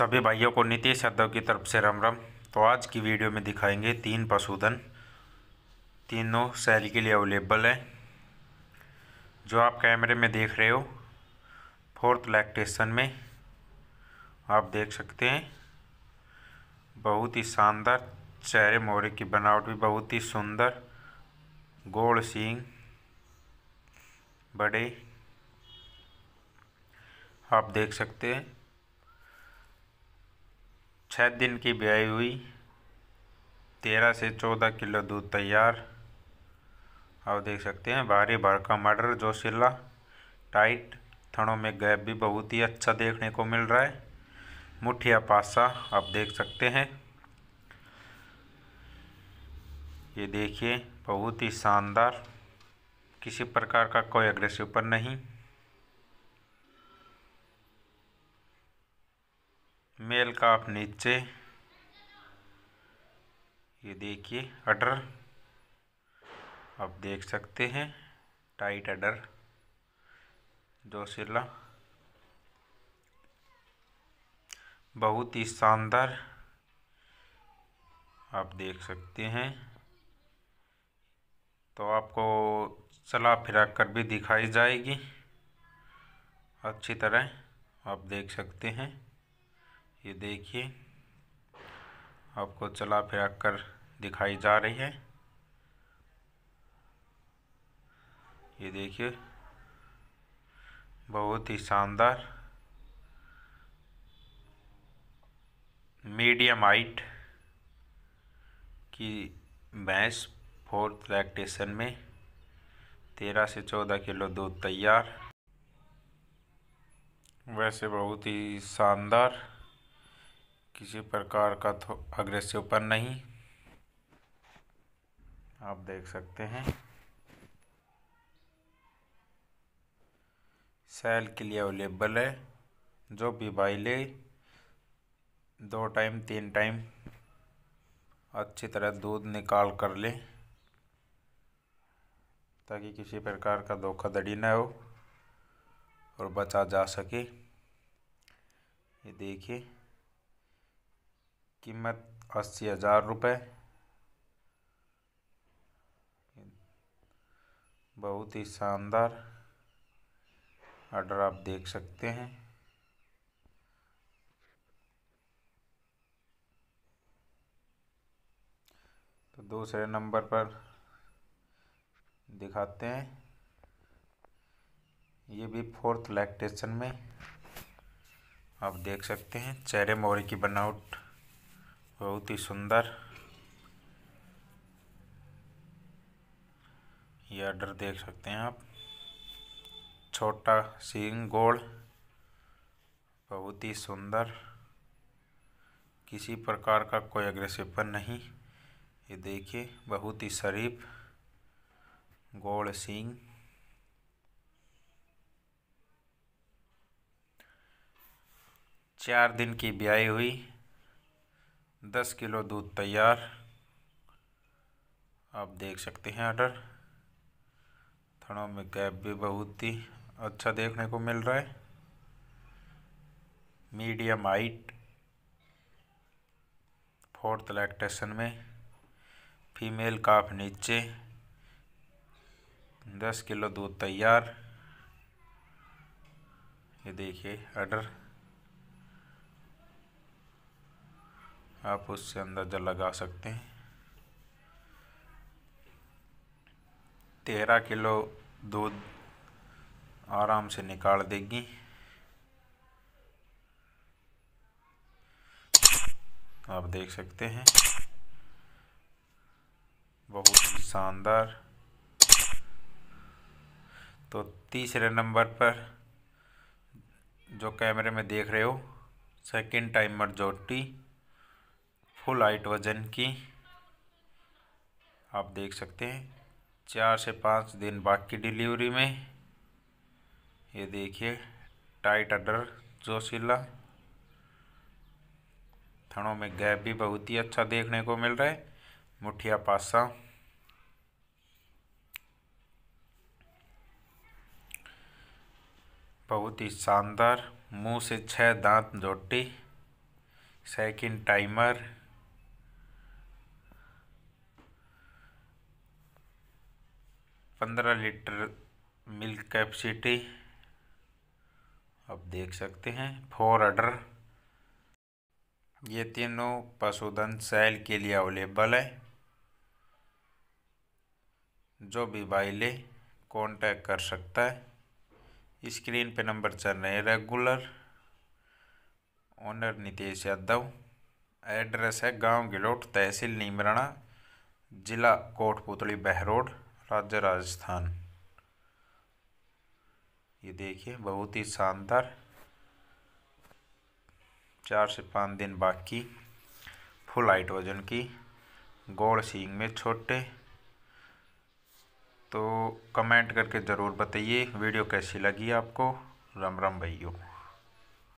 सभी भाइयों को नीतीश यादव की तरफ से राम राम तो आज की वीडियो में दिखाएंगे तीन पशुधन तीनों सेल के लिए अवेलेबल है जो आप कैमरे में देख रहे हो फोर्थ लैक्टेशन में आप देख सकते हैं बहुत ही शानदार चेहरे मोहरे की बनावट भी बहुत ही सुंदर गोल सींग बड़े आप देख सकते हैं छः दिन की ब्याई हुई तेरह से चौदह किलो दूध तैयार आप देख सकते हैं भारी भरकम जो जोशीला टाइट थनों में गैप भी बहुत ही अच्छा देखने को मिल रहा है मुठिया पासा आप देख सकते हैं ये देखिए बहुत ही शानदार किसी प्रकार का कोई अग्रेसिव पर नहीं मेल का आप नीचे ये देखिए अडर आप देख सकते हैं टाइट अडर जोशीला बहुत ही शानदार आप देख सकते हैं तो आपको चला फिरा कर भी दिखाई जाएगी अच्छी तरह आप देख सकते हैं ये देखिए आपको चला फिरा कर दिखाई जा रही है ये देखिए बहुत ही शानदार मीडियम हाइट की भैंस फोर्थ लैक्टेशन में तेरह से चौदह किलो दूध तैयार वैसे बहुत ही शानदार किसी प्रकार का अग्रेसिवपन नहीं आप देख सकते हैं सेल के लिए अवेलेबल है जो भी भाई ले दो टाइम तीन टाइम अच्छी तरह दूध निकाल कर ले ताकि किसी प्रकार का धोखाधड़ी ना हो और बचा जा सके ये देखिए कीमत अस्सी हज़ार रुपये बहुत ही शानदार ऑर्डर आप देख सकते हैं तो दूसरे नंबर पर दिखाते हैं ये भी फोर्थ लैक्टेशन में आप देख सकते हैं चेहरे मोरी की बनावट बहुत ही सुंदर ये ऑर्डर देख सकते हैं आप छोटा सींग गोल बहुत ही सुंदर किसी प्रकार का कोई अग्रेसिपन नहीं ये देखिए बहुत ही शरीफ गोल सींग चार दिन की ब्याई हुई दस किलो दूध तैयार आप देख सकते हैं आर्डर थड़ों में गैप भी बहुत ही अच्छा देखने को मिल रहा है मीडियम हाइट फोर्थ लैक्टेशन में फीमेल काफ नीचे दस किलो दूध तैयार ये देखिए आर्डर आप उससे अंदाज़ा लगा सकते हैं तेरह किलो दूध आराम से निकाल देगी आप देख सकते हैं बहुत ही शानदार तो तीसरे नंबर पर जो कैमरे में देख रहे हो सेकंड टाइमर जोटी फुल हाइट वजन की आप देख सकते हैं चार से पाँच दिन बाकी डिलीवरी में ये देखिए टाइट अडर जोशीला थनों में गैप भी बहुत ही अच्छा देखने को मिल रहा है मुठिया पासा बहुत ही शानदार मुंह से छह दांत जोटी सेकंड टाइमर पंद्रह लीटर मिल्क कैपेसिटी आप देख सकते हैं फोर अडर ये तीनों पशुधन सेल के लिए अवेलेबल है जो भी भाई ले कॉन्टैक्ट कर सकता है स्क्रीन पे नंबर चल रहे हैं regular owner Nitesh Yadav address है गांव गिलोट तहसील नीमराणा ज़िला कोटपुतली बहरोड राज्य राजस्थान ये देखिए बहुत ही शानदार चार से पाँच दिन बाकी फुल हाइट वजन की गोड़ सींग में छोटे तो कमेंट करके ज़रूर बताइए वीडियो कैसी लगी आपको राम राम भैया